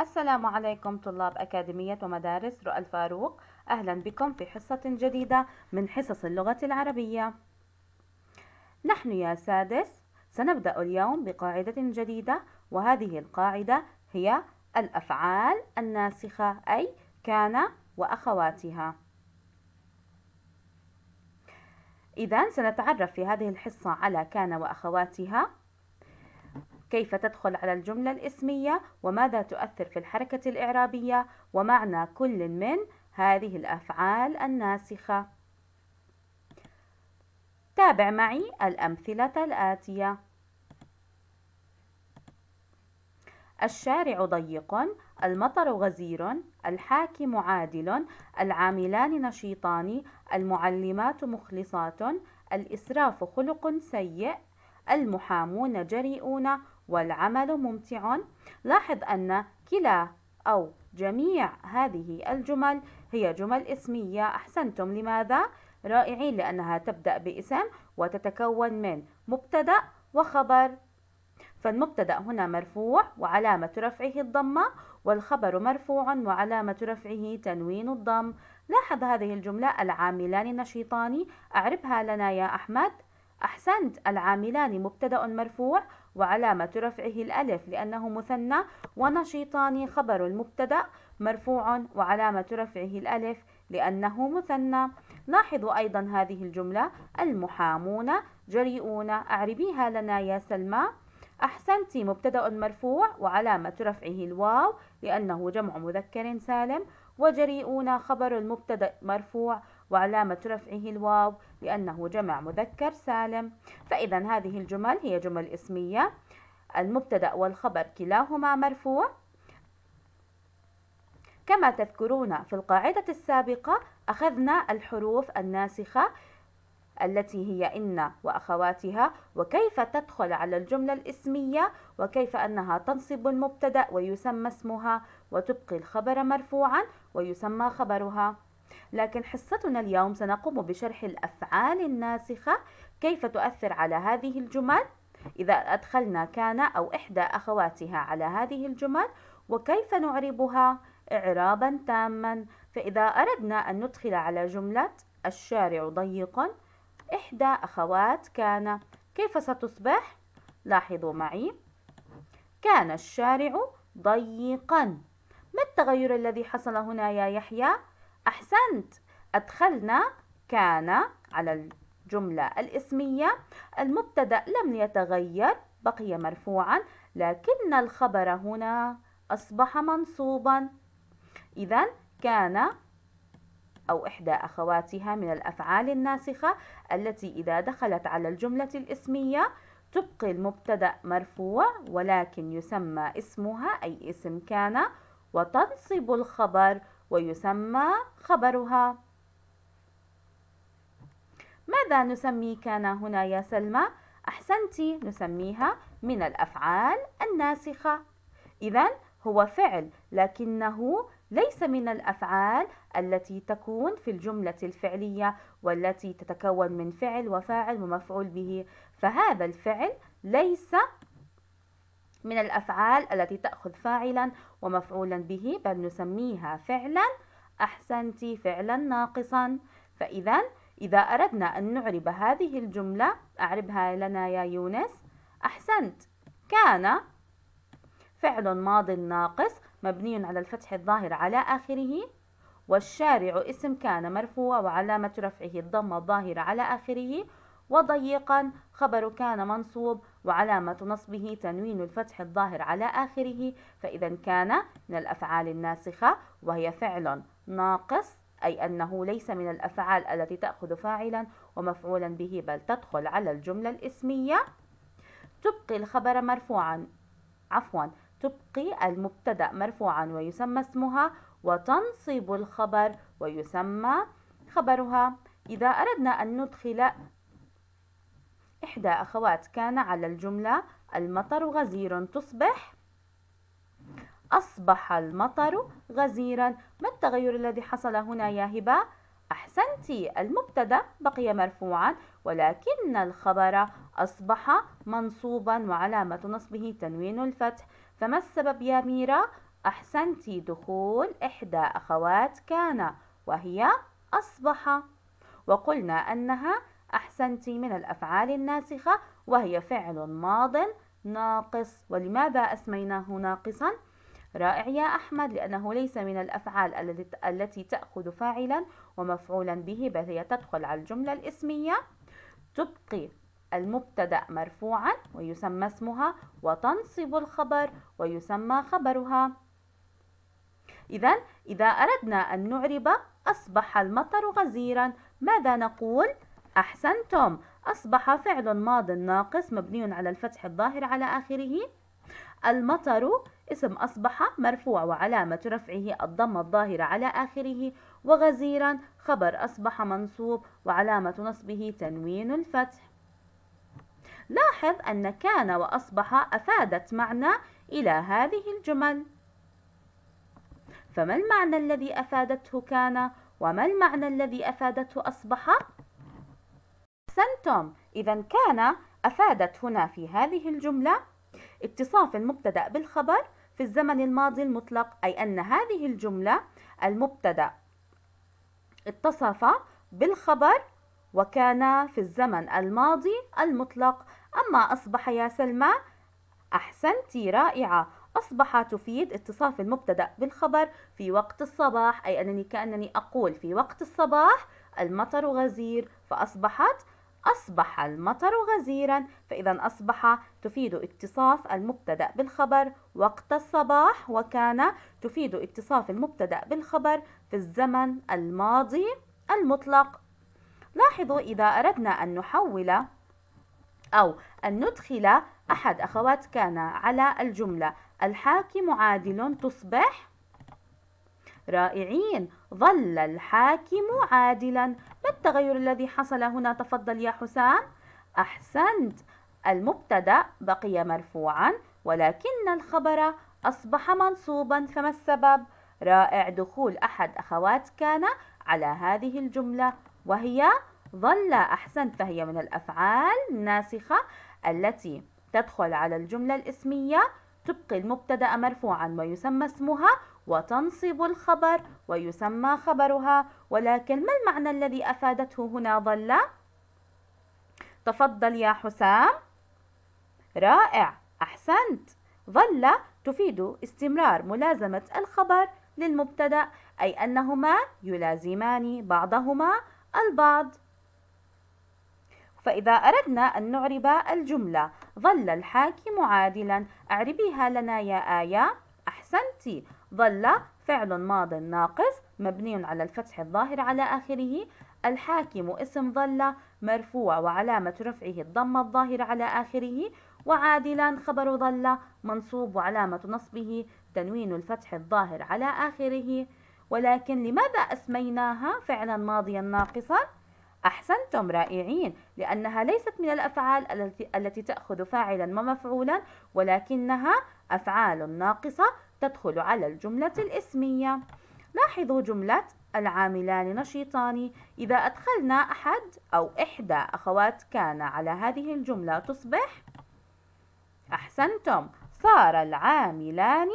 السلام عليكم طلاب أكاديمية ومدارس رؤى الفاروق أهلا بكم في حصة جديدة من حصص اللغة العربية نحن يا سادس سنبدأ اليوم بقاعدة جديدة وهذه القاعدة هي الأفعال الناسخة أي كان وأخواتها إذا سنتعرف في هذه الحصة على كان وأخواتها كيف تدخل على الجملة الاسمية وماذا تؤثر في الحركة الإعرابية ومعنى كل من هذه الأفعال الناسخة تابع معي الأمثلة الآتية الشارع ضيق المطر غزير الحاكم عادل العاملان نشيطان المعلمات مخلصات الإسراف خلق سيء المحامون جريئون والعمل ممتع لاحظ أن كلا أو جميع هذه الجمل هي جمل اسمية أحسنتم لماذا؟ رائعين لأنها تبدأ باسم وتتكون من مبتدأ وخبر فالمبتدأ هنا مرفوع وعلامة رفعه الضمة والخبر مرفوع وعلامة رفعه تنوين الضم لاحظ هذه الجملة العاملان نشيطان أعربها لنا يا أحمد أحسنت العاملان مبتدأ مرفوع وعلامة رفعه الألف لأنه مثنى ونشيطان خبر المبتدأ مرفوع وعلامة رفعه الألف لأنه مثنى لاحظوا أيضا هذه الجملة المحامون جريئون أعربيها لنا يا سلمى أحسنت مبتدأ مرفوع وعلامة رفعه الواو لأنه جمع مذكر سالم وجريئون خبر المبتدأ مرفوع وعلامة رفعه الواو لأنه جمع مذكر سالم فإذا هذه الجمل هي جمل اسمية المبتدأ والخبر كلاهما مرفوع كما تذكرون في القاعدة السابقة أخذنا الحروف الناسخة التي هي إن وأخواتها وكيف تدخل على الجملة الإسمية وكيف أنها تنصب المبتدأ ويسمى اسمها وتبقي الخبر مرفوعا ويسمى خبرها لكن حصتنا اليوم سنقوم بشرح الأفعال الناسخة كيف تؤثر على هذه الجمل إذا أدخلنا كان أو إحدى أخواتها على هذه الجمل وكيف نعربها إعرابا تاما فإذا أردنا أن ندخل على جملة الشارع ضيق إحدى أخوات كان كيف ستصبح؟ لاحظوا معي كان الشارع ضيقا ما التغير الذي حصل هنا يا يحيى؟ أحسنت أدخلنا كان على الجملة الإسمية المبتدأ لم يتغير بقي مرفوعا لكن الخبر هنا أصبح منصوبا إذا كان أو إحدى أخواتها من الأفعال الناسخة التي إذا دخلت على الجملة الإسمية تبقي المبتدأ مرفوع ولكن يسمى اسمها أي اسم كان وتنصب الخبر ويسمى خبرها ماذا نسمي كان هنا يا سلمى؟ أحسنت نسميها من الأفعال الناسخة إذا هو فعل لكنه ليس من الأفعال التي تكون في الجملة الفعلية والتي تتكون من فعل وفاعل ومفعول به فهذا الفعل ليس من الأفعال التي تأخذ فاعلا ومفعولا به بل نسميها فعلا أحسنت فعلا ناقصا فإذا إذا أردنا أن نعرب هذه الجملة أعربها لنا يا يونس أحسنت كان فعل ماض ناقص مبني على الفتح الظاهر على آخره والشارع اسم كان مرفوع وعلامة رفعه الضمة الظاهرة على آخره وضيقا خبر كان منصوب وعلامة نصبه تنوين الفتح الظاهر على آخره فإذا كان من الأفعال الناسخة وهي فعل ناقص أي أنه ليس من الأفعال التي تأخذ فاعلا ومفعولا به بل تدخل على الجملة الإسمية تبقي الخبر مرفوعا عفوا تبقي المبتدأ مرفوعا ويسمى اسمها وتنصب الخبر ويسمى خبرها إذا أردنا أن ندخل إحدى أخوات كان على الجملة المطر غزير تصبح أصبح المطر غزيرا ما التغير الذي حصل هنا يا هبة؟ أحسنتي المبتدأ بقي مرفوعا ولكن الخبر أصبح منصوبا وعلامة نصبه تنوين الفتح فما السبب يا ميرا؟ أحسنتي دخول إحدى أخوات كان وهي أصبح وقلنا أنها أحسنت من الأفعال الناسخة وهي فعل ماض ناقص ولماذا أسميناه ناقصا؟ رائع يا أحمد لأنه ليس من الأفعال التي تأخذ فاعلا ومفعولا به بل هي تدخل على الجملة الإسمية تبقي المبتدأ مرفوعا ويسمى اسمها وتنصب الخبر ويسمى خبرها إذا إذا أردنا أن نعرب أصبح المطر غزيرا ماذا نقول؟ أحسنتم أصبح فعل ماض ناقص مبني على الفتح الظاهر على آخره المطر اسم أصبح مرفوع وعلامة رفعه الضم الظاهر على آخره وغزيرا خبر أصبح منصوب وعلامة نصبه تنوين الفتح لاحظ أن كان وأصبح أفادت معنى إلى هذه الجمل فما المعنى الذي أفادته كان وما المعنى الذي أفادته أصبح أحسنتم إذا كان أفادت هنا في هذه الجملة اتصاف المبتدأ بالخبر في الزمن الماضي المطلق أي أن هذه الجملة المبتدأ اتصف بالخبر وكان في الزمن الماضي المطلق أما أصبح يا سلمى أحسنتي رائعة أصبح تفيد اتصاف المبتدأ بالخبر في وقت الصباح أي أنني كأنني أقول في وقت الصباح المطر غزير فأصبحت أصبح المطر غزيرا فإذا أصبح تفيد اتصاف المبتدأ بالخبر وقت الصباح وكان تفيد اتصاف المبتدأ بالخبر في الزمن الماضي المطلق لاحظوا إذا أردنا أن نحول أو أن ندخل أحد أخوات كان على الجملة الحاكم عادل تصبح رائعين ظل الحاكم عادلا التغير الذي حصل هنا تفضل يا حسام أحسنت المبتدأ بقي مرفوعا ولكن الخبر أصبح منصوبا فما السبب؟ رائع دخول أحد أخوات كان على هذه الجملة وهي ظل أحسنت فهي من الأفعال الناسخة التي تدخل على الجملة الإسمية تبقي المبتدأ مرفوعا ويسمى اسمها وتنصب الخبر ويسمى خبرها ولكن ما المعنى الذي أفادته هنا ظل؟ تفضل يا حسام رائع أحسنت ظل تفيد استمرار ملازمة الخبر للمبتدأ أي أنهما يلازمان بعضهما البعض فإذا أردنا أن نعرب الجملة ظل الحاكم عادلا أعربيها لنا يا آية أحسنتِ ظل فعل ماض ناقص مبني على الفتح الظاهر على آخره الحاكم اسم ظل مرفوع وعلامة رفعه الضم الظاهر على آخره وعادلا خبر ظل منصوب وعلامة نصبه تنوين الفتح الظاهر على آخره ولكن لماذا أسميناها فعلا ماضيا ناقصا؟ أحسنتم رائعين لأنها ليست من الأفعال التي التي تأخذ فاعلا ومفعولا ولكنها أفعال ناقصة تدخل على الجملة الإسمية لاحظوا جملة العاملان نشيطان إذا أدخلنا أحد أو إحدى أخوات كان على هذه الجملة تصبح أحسنتم صار العاملان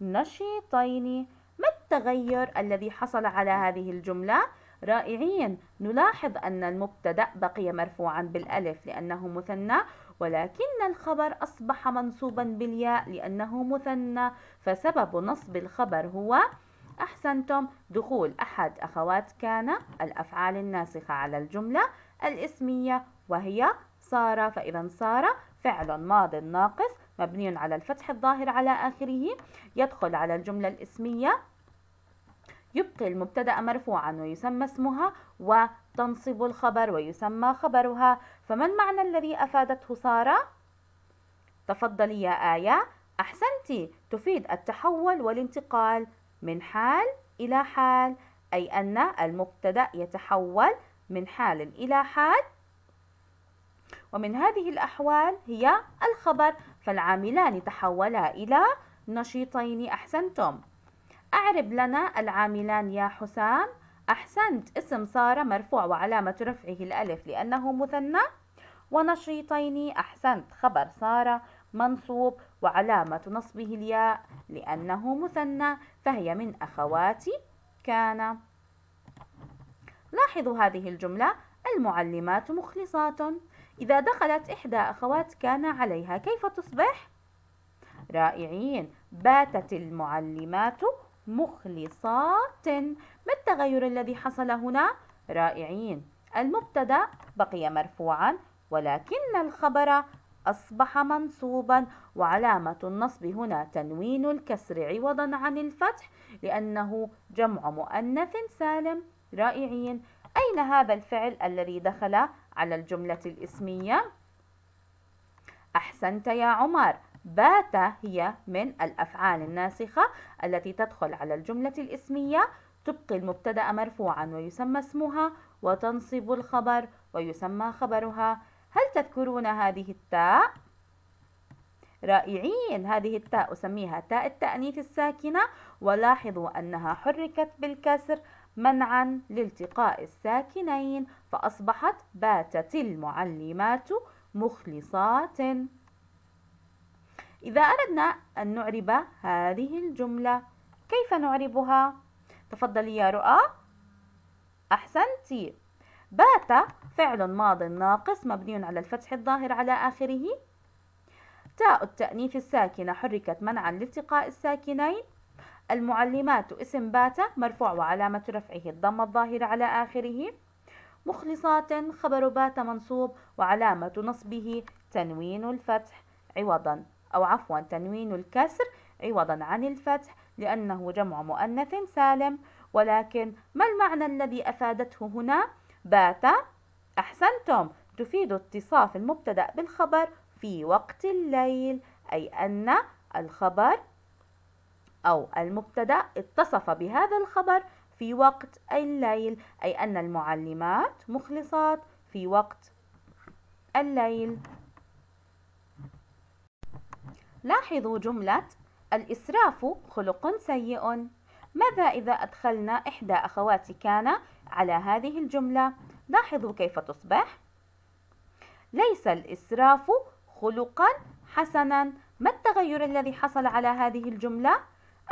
نشيطين ما التغير الذي حصل على هذه الجمله رائعين نلاحظ أن المبتدأ بقي مرفوعا بالألف لأنه مثنى ولكن الخبر أصبح منصوبا بالياء لأنه مثنى فسبب نصب الخبر هو أحسنتم دخول أحد أخوات كان الأفعال الناسخة على الجملة الاسمية وهي صار فإذا صار فعل ماض ناقص مبني على الفتح الظاهر على آخره يدخل على الجملة الاسمية يبقي المبتدأ مرفوعا ويسمى اسمها وتنصب الخبر ويسمى خبرها فما المعنى الذي أفادته سارة؟ تفضلي يا آية احسنتي تفيد التحول والانتقال من حال إلى حال أي أن المبتدأ يتحول من حال إلى حال ومن هذه الأحوال هي الخبر فالعاملان تحولا إلى نشيطين أحسنتم أعرب لنا العاملان يا حسام أحسنت اسم سارة مرفوع وعلامة رفعه الألف لأنه مثنى ونشيطين أحسنت خبر سارة منصوب وعلامة نصبه الياء لأنه مثنى فهي من أخوات كان لاحظوا هذه الجملة المعلمات مخلصات إذا دخلت إحدى أخوات كان عليها كيف تصبح؟ رائعين باتت المعلمات مخلصات ما التغير الذي حصل هنا؟ رائعين المبتدأ بقي مرفوعا ولكن الخبر أصبح منصوبا وعلامة النصب هنا تنوين الكسر عوضا عن الفتح لأنه جمع مؤنث سالم رائعين أين هذا الفعل الذي دخل على الجملة الإسمية؟ أحسنت يا عمر بات هي من الأفعال الناسخة التي تدخل على الجملة الإسمية تبقي المبتدأ مرفوعا ويسمى اسمها وتنصب الخبر ويسمى خبرها هل تذكرون هذه التاء؟ رائعين هذه التاء أسميها تاء التأنيث الساكنة ولاحظوا أنها حركت بالكسر منعا لالتقاء الساكنين فأصبحت باتت المعلمات مخلصات إذا أردنا أن نعرب هذه الجملة كيف نعربها؟ تفضلي يا رؤى أحسنتي بات فعل ماض ناقص مبني على الفتح الظاهر على آخره تاء التأنيث الساكنة حركت منعا لالتقاء الساكنين المعلمات اسم بات مرفوع وعلامة رفعه الضم الظاهر على آخره مخلصات خبر بات منصوب وعلامة نصبه تنوين الفتح عوضا أو عفوا تنوين الكسر عوضا عن الفتح لأنه جمع مؤنث سالم ولكن ما المعنى الذي أفادته هنا؟ بات أحسنتم تفيد اتصاف المبتدأ بالخبر في وقت الليل أي أن الخبر أو المبتدأ اتصف بهذا الخبر في وقت الليل أي أن المعلمات مخلصات في وقت الليل لاحظوا جملة الإسراف خلق سيء ماذا إذا أدخلنا إحدى أخوات كان على هذه الجملة؟ لاحظوا كيف تصبح ليس الإسراف خلقا حسنا ما التغير الذي حصل على هذه الجملة؟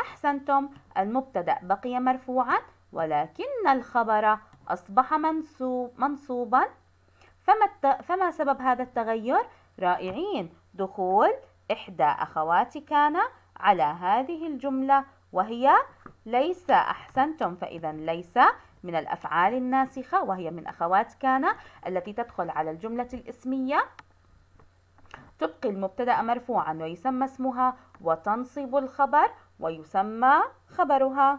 أحسنتم المبتدأ بقي مرفوعا ولكن الخبر أصبح منصوب منصوبا فما, فما سبب هذا التغير؟ رائعين دخول إحدى أخواتي كان على هذه الجملة وهي ليس أحسنتم فإذا ليس من الأفعال الناسخة وهي من أخوات كان التي تدخل على الجملة الإسمية تبقي المبتدأ مرفوعا ويسمى اسمها وتنصب الخبر ويسمى خبرها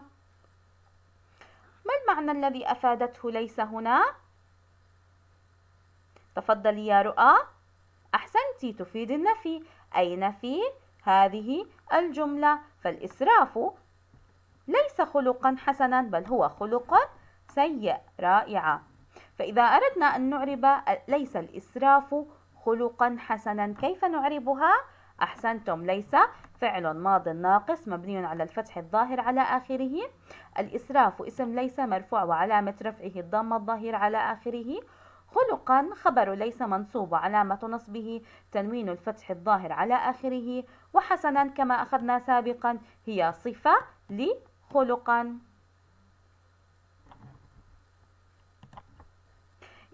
ما المعنى الذي أفادته ليس هنا؟ تفضلي يا رؤى أحسنتي تفيد النفي أين في هذه الجملة فالإسراف ليس خلقا حسنا بل هو خلق سيء رائعة فإذا أردنا أن نعرب ليس الإسراف خلقا حسنا كيف نعربها؟ أحسنتم ليس فعل ماض ناقص مبني على الفتح الظاهر على آخره الإسراف اسم ليس مرفوع وعلامة رفعه الضم الظاهر على آخره خلقا خبر ليس منصوب وعلامة نصبه تنوين الفتح الظاهر على آخره وحسنا كما أخذنا سابقا هي صفة لخلقا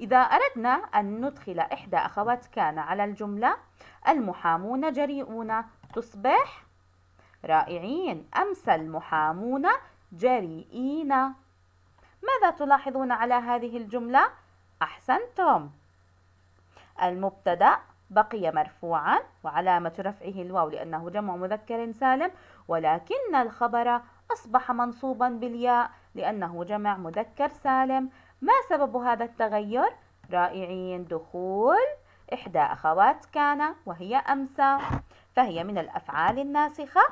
إذا أردنا أن ندخل إحدى أخوات كان على الجملة المحامون جريئون تصبح رائعين أمس المحامون جريئين ماذا تلاحظون على هذه الجملة؟ أحسنتم المبتدأ بقي مرفوعا وعلامة رفعه الواو لأنه جمع مذكر سالم ولكن الخبر أصبح منصوبا بالياء لأنه جمع مذكر سالم ما سبب هذا التغير؟ رائعين دخول إحدى أخوات كان وهي أمسى فهي من الأفعال الناسخة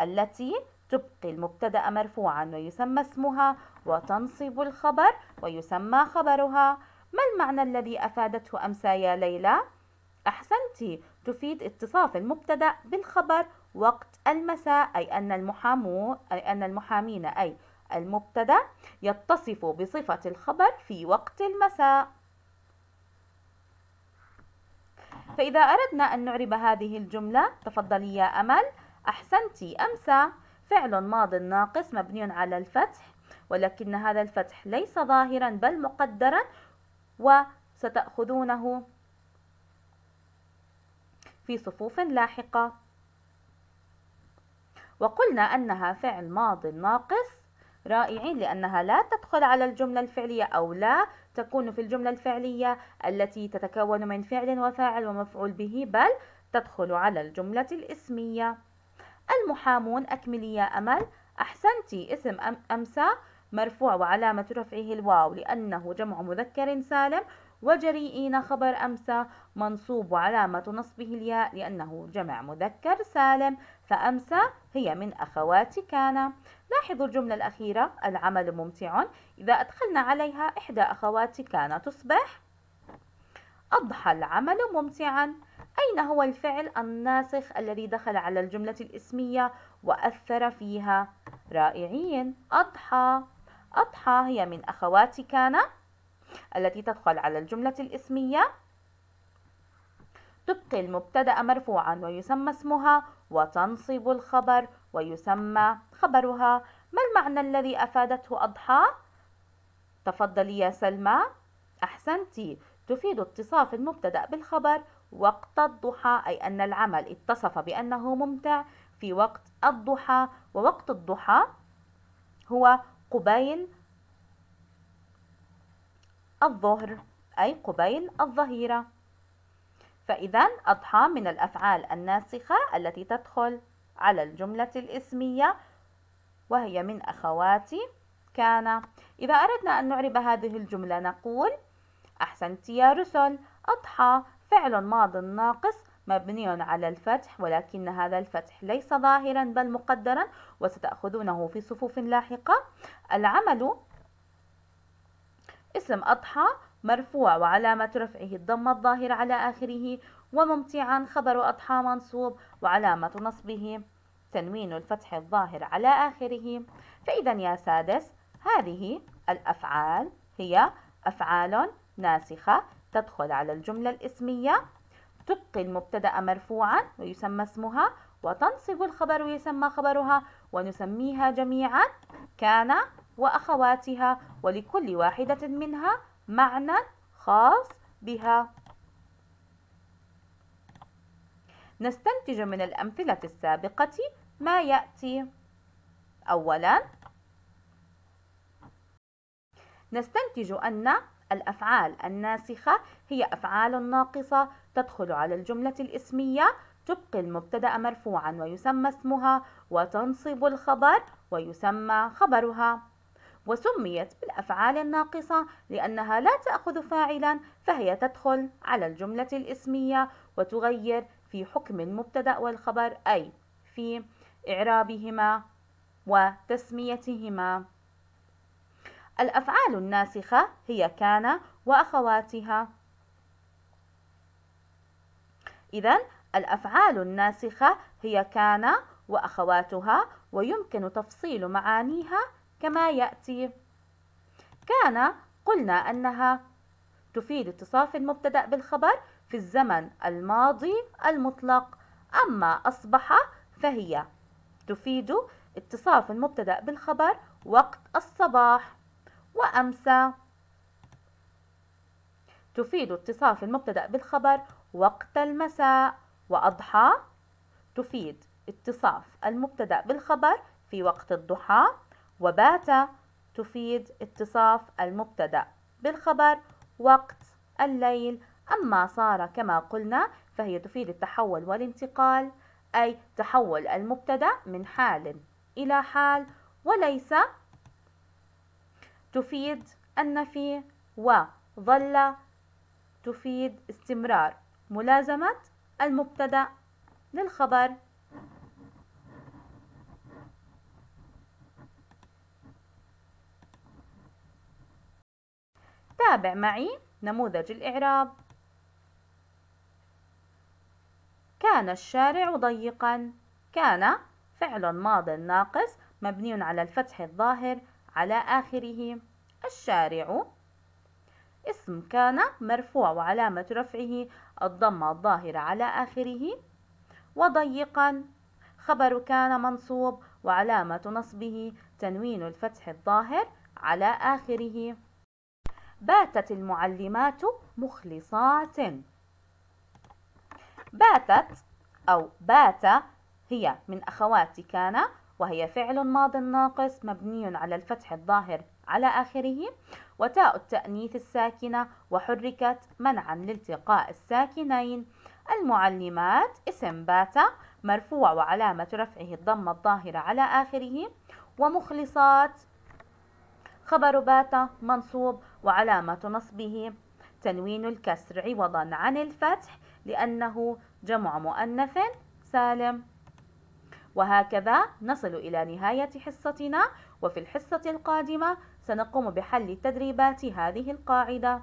التي تبقي المبتدأ مرفوعا ويسمى اسمها وتنصب الخبر ويسمى خبرها ما المعنى الذي أفادته أمسى يا ليلى؟ أحسنتي تفيد اتصاف المبتدأ بالخبر وقت المساء أي أن المحامو أي أن المحامين أي المبتدأ يتصف بصفة الخبر في وقت المساء فإذا أردنا أن نعرب هذه الجملة تفضلي يا أمل أحسنتي أمسى فعل ماض ناقص مبني على الفتح ولكن هذا الفتح ليس ظاهرا بل مقدرا وستأخذونه في صفوف لاحقة وقلنا أنها فعل ماض ناقص رائعين لأنها لا تدخل على الجملة الفعلية أو لا تكون في الجملة الفعلية التي تتكون من فعل وفاعل ومفعول به بل تدخل على الجملة الإسمية المحامون أكملي يا أمل أحسنتي اسم أمسى مرفوع وعلامة رفعه الواو لأنه جمع مذكر سالم وجريئين خبر أمسى منصوب وعلامة نصبه الياء لأنه جمع مذكر سالم فأمسى هي من أخوات كان لاحظوا الجملة الأخيرة العمل ممتع إذا أدخلنا عليها إحدى أخوات كان تصبح أضحى العمل ممتعا أين هو الفعل الناسخ الذي دخل على الجملة الإسمية وأثر فيها رائعين أضحى أضحى هي من أخوات كان التي تدخل على الجملة الإسمية تبقي المبتدأ مرفوعا ويسمى اسمها وتنصب الخبر ويسمى خبرها ما المعنى الذي أفادته أضحى؟ تفضلي يا سلمى أحسنتي تفيد اتصاف المبتدأ بالخبر وقت الضحى أي أن العمل اتصف بأنه ممتع في وقت الضحى ووقت الضحى هو قبيل الظهر أي قبيل الظهيرة فإذا أضحى من الأفعال الناسخة التي تدخل على الجملة الإسمية وهي من أخواتي كان إذا أردنا أن نعرب هذه الجملة نقول أحسنت يا رسل أضحى فعل ماض ناقص مبني على الفتح ولكن هذا الفتح ليس ظاهرا بل مقدرا وستأخذونه في صفوف لاحقة العمل اسم أضحى مرفوع وعلامة رفعه الضمة الظاهر على آخره وممتعا خبر أضحى منصوب وعلامة نصبه تنوين الفتح الظاهر على آخره فإذا يا سادس هذه الأفعال هي أفعال ناسخة تدخل على الجملة الإسمية تبقي المبتدأ مرفوعا ويسمى اسمها وتنصب الخبر ويسمى خبرها ونسميها جميعا كان وأخواتها ولكل واحدة منها معنى خاص بها نستنتج من الأمثلة السابقة ما يأتي أولا نستنتج أن الأفعال الناسخة هي أفعال ناقصة تدخل على الجملة الاسمية تبقي المبتدأ مرفوعا ويسمى اسمها وتنصب الخبر ويسمى خبرها وسميت بالأفعال الناقصة لأنها لا تأخذ فاعلا فهي تدخل على الجملة الاسمية وتغير في حكم المبتدأ والخبر أي في إعرابهما وتسميتهما الأفعال الناسخة هي كان وأخواتها إذا الأفعال الناسخة هي كان وأخواتها ويمكن تفصيل معانيها كما يأتي كان قلنا أنها تفيد اتصاف المبتدأ بالخبر في الزمن الماضي المطلق أما أصبح فهي تفيد اتصاف المبتدأ بالخبر وقت الصباح وأمسى تفيد اتصاف المبتدأ بالخبر وقت المساء وأضحى تفيد اتصاف المبتدأ بالخبر في وقت الضحى وبات تفيد اتصاف المبتدأ بالخبر وقت الليل أما صار كما قلنا فهي تفيد التحول والانتقال أي تحول المبتدأ من حال إلى حال وليس تفيد النفي وظل تفيد استمرار ملازمة المبتدأ للخبر تابع معي نموذج الإعراب كان الشارع ضيقا كان فعل ماض ناقص مبني على الفتح الظاهر على آخره الشارع اسم كان مرفوع وعلامة رفعه الضمة الظاهرة على آخره وضيقا خبر كان منصوب وعلامة نصبه تنوين الفتح الظاهر على آخره باتت المعلمات مخلصات باتت أو بات هي من أخوات كان وهي فعل ماض ناقص مبني على الفتح الظاهر على آخره وتاء التأنيث الساكنة وحركت منعا لالتقاء الساكنين المعلمات اسم باتا مرفوع وعلامة رفعه الضمة الظاهرة على آخره ومخلصات خبر باتا منصوب وعلامة نصبه تنوين الكسر عوضا عن الفتح لأنه جمع مؤنث سالم وهكذا نصل إلى نهاية حصتنا وفي الحصة القادمة سنقوم بحل تدريبات هذه القاعدة